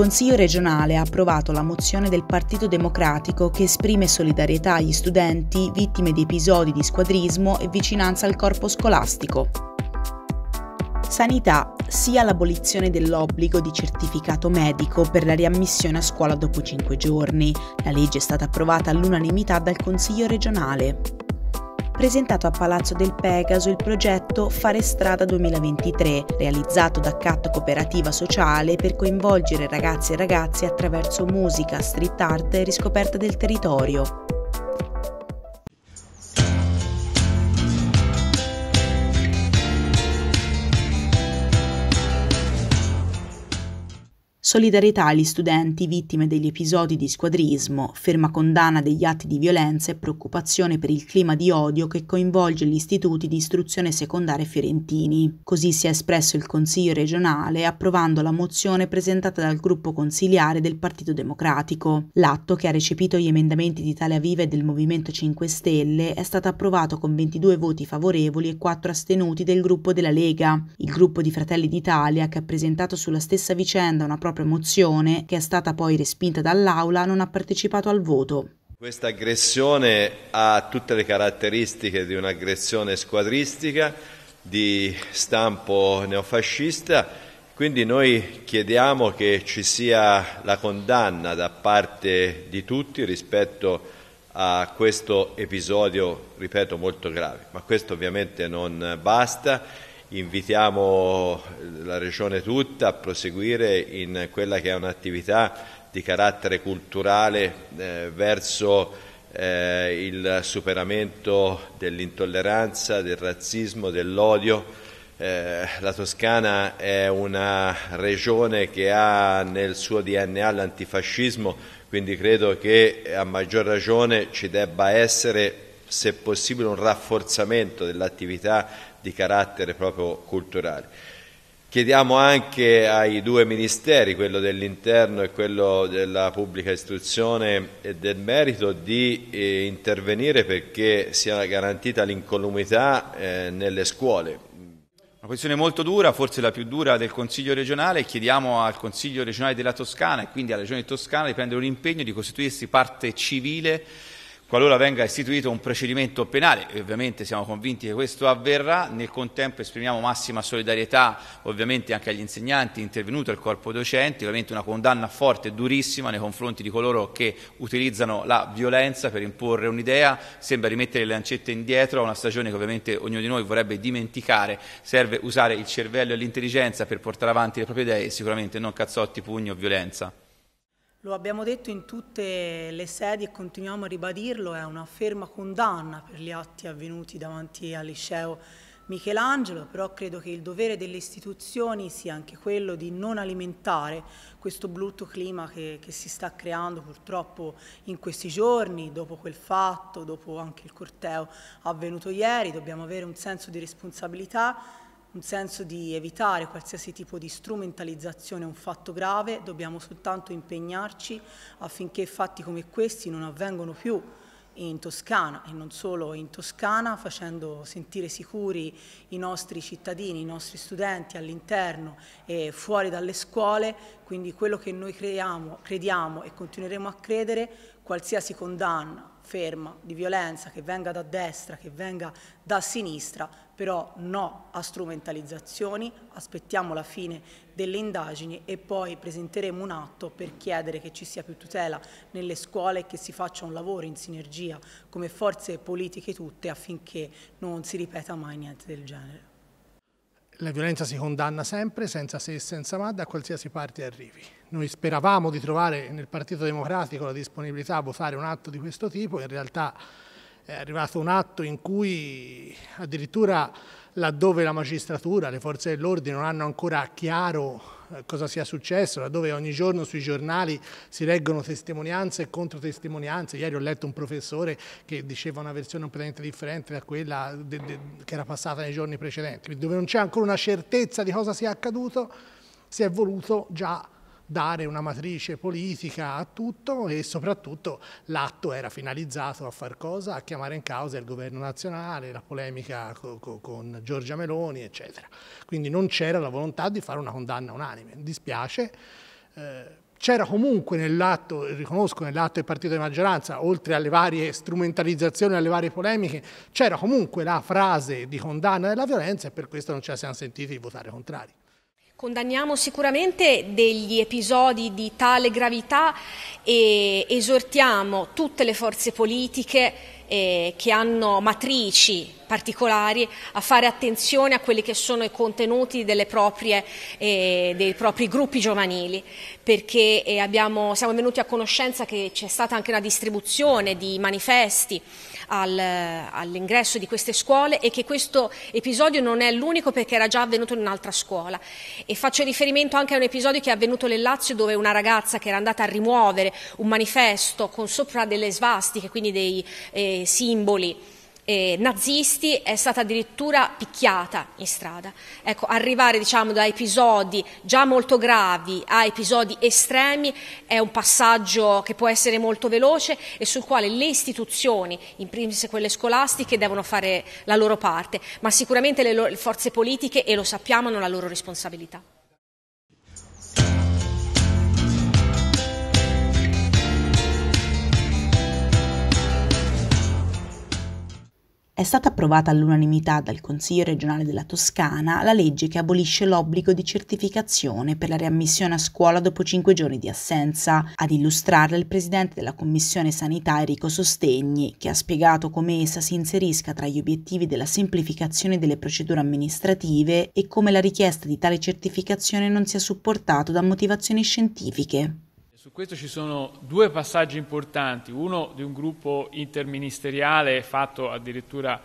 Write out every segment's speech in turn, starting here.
Consiglio regionale ha approvato la mozione del Partito Democratico che esprime solidarietà agli studenti vittime di episodi di squadrismo e vicinanza al corpo scolastico. Sanità, sia l'abolizione dell'obbligo di certificato medico per la riammissione a scuola dopo 5 giorni. La legge è stata approvata all'unanimità dal Consiglio regionale presentato a Palazzo del Pegaso il progetto Fare Strada 2023, realizzato da CAT Cooperativa Sociale per coinvolgere ragazzi e ragazze attraverso musica, street art e riscoperta del territorio. solidarietà agli studenti vittime degli episodi di squadrismo, ferma condanna degli atti di violenza e preoccupazione per il clima di odio che coinvolge gli istituti di istruzione secondaria fiorentini. Così si è espresso il Consiglio regionale approvando la mozione presentata dal gruppo consiliare del Partito Democratico. L'atto, che ha recepito gli emendamenti di Italia Viva e del Movimento 5 Stelle, è stato approvato con 22 voti favorevoli e 4 astenuti del gruppo della Lega. Il gruppo di Fratelli d'Italia, che ha presentato sulla stessa vicenda una propria promozione, che è stata poi respinta dall'Aula, non ha partecipato al voto. Questa aggressione ha tutte le caratteristiche di un'aggressione squadristica, di stampo neofascista, quindi noi chiediamo che ci sia la condanna da parte di tutti rispetto a questo episodio, ripeto, molto grave. Ma questo ovviamente non basta invitiamo eh, la Regione tutta a proseguire in quella che è un'attività di carattere culturale eh, verso eh, il superamento dell'intolleranza, del razzismo, dell'odio. Eh, la Toscana è una regione che ha nel suo DNA l'antifascismo, quindi credo che a maggior ragione ci debba essere se possibile un rafforzamento dell'attività di carattere proprio culturale. Chiediamo anche ai due ministeri, quello dell'interno e quello della pubblica istruzione e del merito, di eh, intervenire perché sia garantita l'incolumità eh, nelle scuole. Una questione molto dura, forse la più dura del Consiglio regionale, chiediamo al Consiglio regionale della Toscana e quindi alla Regione toscana di prendere un impegno di costituirsi parte civile qualora venga istituito un procedimento penale, e ovviamente siamo convinti che questo avverrà, nel contempo esprimiamo massima solidarietà ovviamente anche agli insegnanti intervenuti, al corpo docenti, ovviamente una condanna forte e durissima nei confronti di coloro che utilizzano la violenza per imporre un'idea, sembra rimettere le lancette indietro a una stagione che ovviamente ognuno di noi vorrebbe dimenticare, serve usare il cervello e l'intelligenza per portare avanti le proprie idee e sicuramente non cazzotti, pugni o violenza. Lo abbiamo detto in tutte le sedi e continuiamo a ribadirlo, è una ferma condanna per gli atti avvenuti davanti al liceo Michelangelo, però credo che il dovere delle istituzioni sia anche quello di non alimentare questo brutto clima che, che, si sta creando purtroppo in questi giorni, dopo quel fatto, dopo anche il corteo avvenuto ieri, dobbiamo avere un senso di responsabilità un senso di evitare qualsiasi tipo di strumentalizzazione è un fatto grave, dobbiamo soltanto impegnarci affinché fatti come questi non avvengano più in Toscana e non solo in Toscana, facendo sentire sicuri i nostri cittadini, i nostri studenti all'interno e fuori dalle scuole, quindi quello che noi creiamo, crediamo e continueremo a credere, qualsiasi condanna ferma di violenza che venga da destra, che venga da sinistra, però no a strumentalizzazioni, aspettiamo la fine delle indagini e poi presenteremo un atto per chiedere che ci sia più tutela nelle scuole e che si faccia un lavoro in sinergia come forze politiche tutte affinché non si ripeta mai niente del genere. La violenza si condanna sempre, senza se e senza ma, da qualsiasi parte arrivi. Noi speravamo di trovare nel Partito Democratico la disponibilità a votare un atto di questo tipo, in realtà è arrivato un atto in cui addirittura laddove la magistratura, le forze dell'ordine non hanno ancora chiaro eh, cosa sia successo, laddove ogni giorno sui giornali si leggono testimonianze e controtestimonianze. Ieri ho letto un professore che diceva una versione completamente differente da quella de, de, che era passata nei giorni precedenti, dove non c'è ancora una certezza di cosa sia accaduto, si è voluto già dare una matrice politica a tutto e soprattutto l'atto era finalizzato a far cosa? A chiamare in causa il governo nazionale, la polemica co co con Giorgia Meloni, eccetera. Quindi non c'era la volontà di fare una condanna unanime. Dispiace. Eh, c'era comunque nell'atto, riconosco nell'atto del partito di maggioranza, oltre alle varie strumentalizzazioni, alle varie polemiche, c'era comunque la frase di condanna della violenza e per questo non ci siamo sentiti di votare contrari. Condanniamo sicuramente degli episodi di tale gravità e esortiamo tutte le forze politiche eh, che hanno matrici particolari, a fare attenzione a quelli che sono i contenuti proprie, eh, dei propri gruppi giovanili, perché eh, abbiamo, siamo venuti a conoscenza che c'è stata anche una distribuzione di manifesti al, all'ingresso di queste scuole e che questo episodio non è l'unico perché era già avvenuto in un'altra scuola. E faccio riferimento anche a un episodio che è avvenuto nel Lazio dove una ragazza che era andata a rimuovere un manifesto con sopra delle svastiche, quindi dei eh, simboli, eh, nazisti è stata addirittura picchiata in strada. Ecco, arrivare diciamo, da episodi già molto gravi a episodi estremi è un passaggio che può essere molto veloce e sul quale le istituzioni, in primis quelle scolastiche, devono fare la loro parte, ma sicuramente le, loro, le forze politiche, e lo sappiamo, hanno la loro responsabilità. È stata approvata all'unanimità dal Consiglio regionale della Toscana la legge che abolisce l'obbligo di certificazione per la riammissione a scuola dopo cinque giorni di assenza. Ad illustrarla il presidente della Commissione Sanità Enrico Sostegni, che ha spiegato come essa si inserisca tra gli obiettivi della semplificazione delle procedure amministrative e come la richiesta di tale certificazione non sia supportata da motivazioni scientifiche. Su questo ci sono due passaggi importanti, uno di un gruppo interministeriale fatto addirittura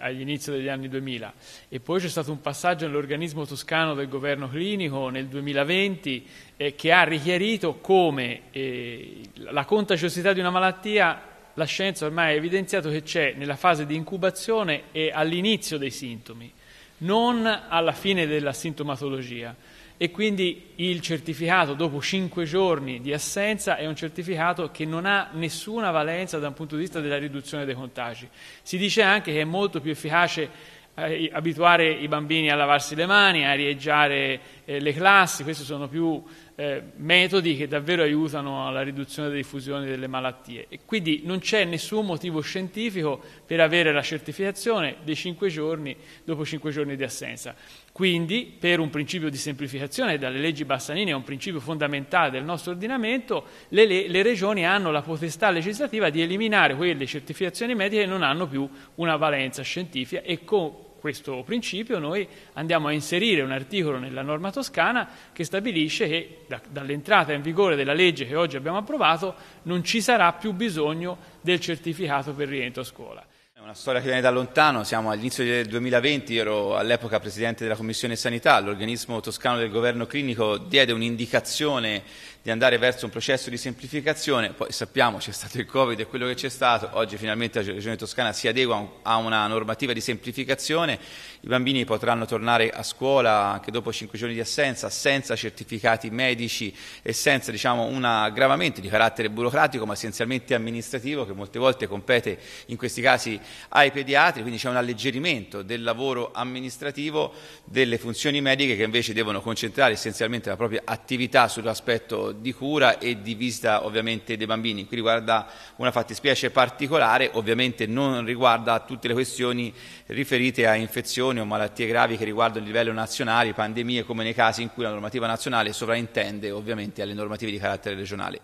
all'inizio degli anni 2000 e poi c'è stato un passaggio nell'organismo toscano del governo clinico nel 2020 eh, che ha richiarito come eh, la contagiosità di una malattia la scienza ormai ha evidenziato che c'è nella fase di incubazione e all'inizio dei sintomi, non alla fine della sintomatologia e quindi il certificato dopo cinque giorni di assenza è un certificato che non ha nessuna valenza da un punto di vista della riduzione dei contagi. Si dice anche che è molto più efficace eh, abituare i bambini a lavarsi le mani, a rieggiare eh, le classi, queste sono più eh, metodi che davvero aiutano alla riduzione della diffusione delle malattie. E quindi non c'è nessun motivo scientifico per avere la certificazione dei 5 giorni dopo 5 giorni di assenza. Quindi, per un principio di semplificazione, dalle leggi Bassanini è un principio fondamentale del nostro ordinamento, le, le, le regioni hanno la potestà legislativa di eliminare quelle certificazioni mediche che non hanno più una valenza scientifica e con questo principio noi andiamo a inserire un articolo nella norma toscana che stabilisce che da, dall'entrata in vigore della legge che oggi abbiamo approvato non ci sarà più bisogno del certificato per rientro a scuola una storia che viene da lontano, siamo all'inizio del 2020, io ero all'epoca presidente della Commissione Sanità, l'organismo toscano del governo clinico diede un'indicazione di andare verso un processo di semplificazione, poi sappiamo c'è stato il Covid e quello che c'è stato, oggi finalmente la Regione Toscana si adegua a una normativa di semplificazione, i bambini potranno tornare a scuola anche dopo cinque giorni di assenza, senza certificati medici e senza diciamo, un aggravamento di carattere burocratico ma essenzialmente amministrativo che molte volte compete in questi casi ai pediatri, quindi c'è un alleggerimento del lavoro amministrativo delle funzioni mediche che invece devono concentrare essenzialmente la propria attività sull'aspetto di cura e di visita ovviamente dei bambini. Qui riguarda una fattispecie particolare, ovviamente non riguarda tutte le questioni riferite a infezioni o malattie gravi che riguardano il livello nazionale, pandemie come nei casi in cui la normativa nazionale sovraintende ovviamente alle normative di carattere regionale.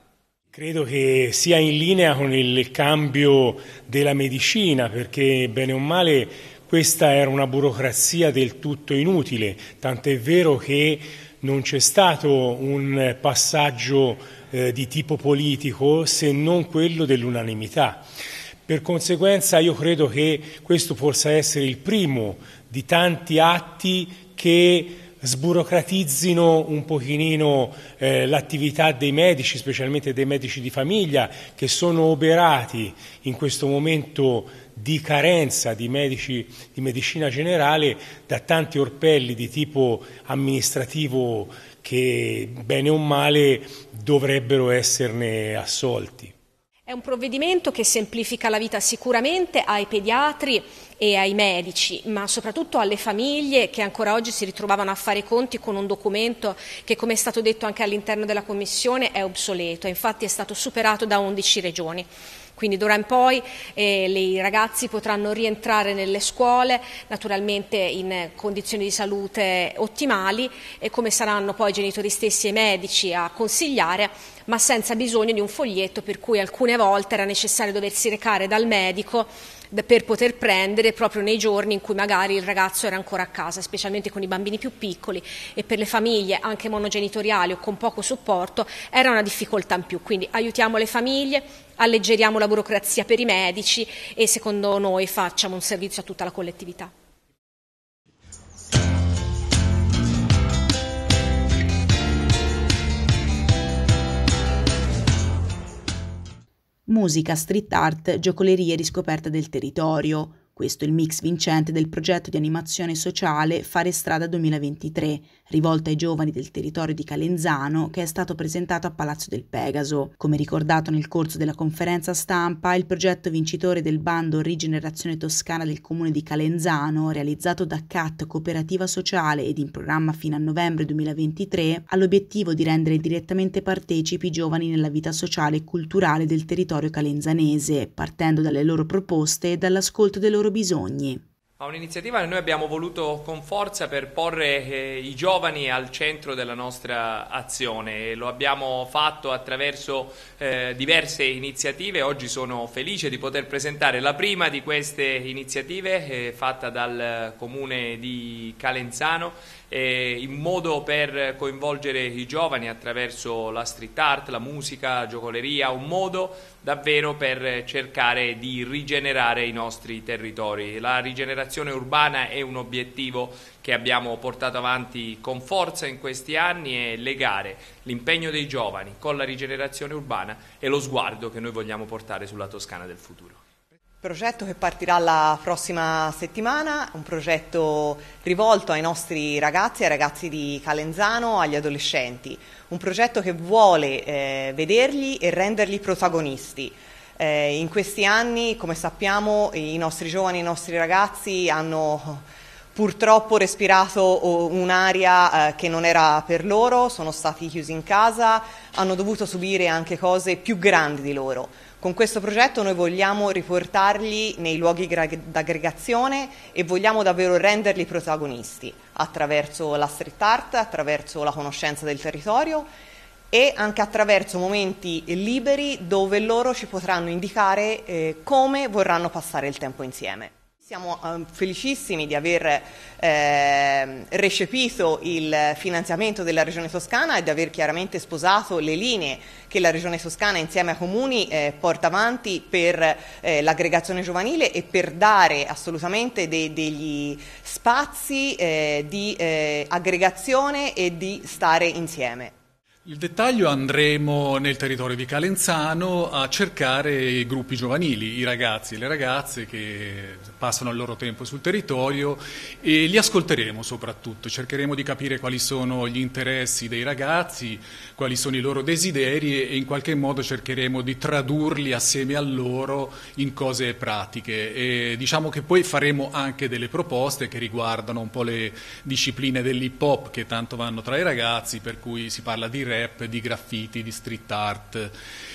Credo che sia in linea con il cambio della medicina, perché bene o male questa era una burocrazia del tutto inutile, tant'è vero che non c'è stato un passaggio eh, di tipo politico se non quello dell'unanimità. Per conseguenza io credo che questo possa essere il primo di tanti atti che sburocratizzino un pochino eh, l'attività dei medici, specialmente dei medici di famiglia, che sono oberati in questo momento di carenza di medici di medicina generale da tanti orpelli di tipo amministrativo che bene o male dovrebbero esserne assolti. È un provvedimento che semplifica la vita sicuramente ai pediatri e ai medici, ma soprattutto alle famiglie che ancora oggi si ritrovavano a fare i conti con un documento che, come è stato detto anche all'interno della Commissione, è obsoleto, infatti è stato superato da 11 regioni. Quindi d'ora in poi eh, i ragazzi potranno rientrare nelle scuole, naturalmente in condizioni di salute ottimali, e come saranno poi i genitori stessi e i medici a consigliare, ma senza bisogno di un foglietto per cui alcune volte era necessario doversi recare dal medico per poter prendere proprio nei giorni in cui magari il ragazzo era ancora a casa, specialmente con i bambini più piccoli e per le famiglie anche monogenitoriali o con poco supporto era una difficoltà in più. Quindi aiutiamo le famiglie, alleggeriamo la burocrazia per i medici e secondo noi facciamo un servizio a tutta la collettività. musica, street art, giocolerie, e riscoperta del territorio, questo è il mix vincente del progetto di animazione sociale Fare Strada 2023, rivolto ai giovani del territorio di Calenzano, che è stato presentato a Palazzo del Pegaso. Come ricordato nel corso della conferenza stampa, il progetto vincitore del bando Rigenerazione Toscana del Comune di Calenzano, realizzato da CAT Cooperativa Sociale ed in programma fino a novembre 2023, ha l'obiettivo di rendere direttamente partecipi i giovani nella vita sociale e culturale del territorio calenzanese, partendo dalle loro proposte e dall'ascolto dei loro loro bisogni. È un'iniziativa che noi abbiamo voluto con forza per porre eh, i giovani al centro della nostra azione. e Lo abbiamo fatto attraverso eh, diverse iniziative. Oggi sono felice di poter presentare la prima di queste iniziative eh, fatta dal eh, comune di Calenzano eh, in modo per coinvolgere i giovani attraverso la street art, la musica, la giocoleria, un modo davvero per cercare di rigenerare i nostri territori. La rigenerazione urbana è un obiettivo che abbiamo portato avanti con forza in questi anni e legare l'impegno dei giovani con la rigenerazione urbana è lo sguardo che noi vogliamo portare sulla Toscana del futuro progetto che partirà la prossima settimana, un progetto rivolto ai nostri ragazzi, ai ragazzi di Calenzano, agli adolescenti, un progetto che vuole eh, vederli e renderli protagonisti. Eh, in questi anni, come sappiamo, i nostri giovani, i nostri ragazzi hanno purtroppo respirato eh, un'aria eh, che non era per loro, sono stati chiusi in casa, hanno dovuto subire anche cose più grandi di loro. Con questo progetto noi vogliamo riportarli nei luoghi d'aggregazione e vogliamo davvero renderli protagonisti attraverso la street art, attraverso la conoscenza del territorio e anche attraverso momenti liberi dove loro ci potranno indicare eh, come vorranno passare il tempo insieme. Siamo ehm, felicissimi di aver eh, recepito il finanziamento della Regione Toscana e di aver chiaramente sposato le linee che la Regione Toscana insieme ai comuni eh, porta avanti per eh, l'aggregazione giovanile e per dare assolutamente de degli spazi eh, di eh, aggregazione e di stare insieme. Il dettaglio andremo nel territorio di Calenzano a cercare i gruppi giovanili, i ragazzi e le ragazze che passano il loro tempo sul territorio e li ascolteremo soprattutto, cercheremo di capire quali sono gli interessi dei ragazzi, quali sono i loro desideri e in qualche modo cercheremo di tradurli assieme a loro in cose pratiche e diciamo che poi faremo anche delle proposte che riguardano un po' le discipline dell'hip hop che tanto vanno tra i ragazzi per cui si parla di rap rap, di graffiti, di street art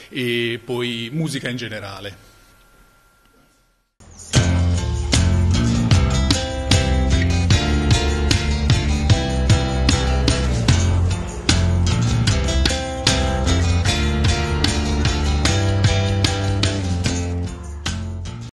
e poi musica in generale.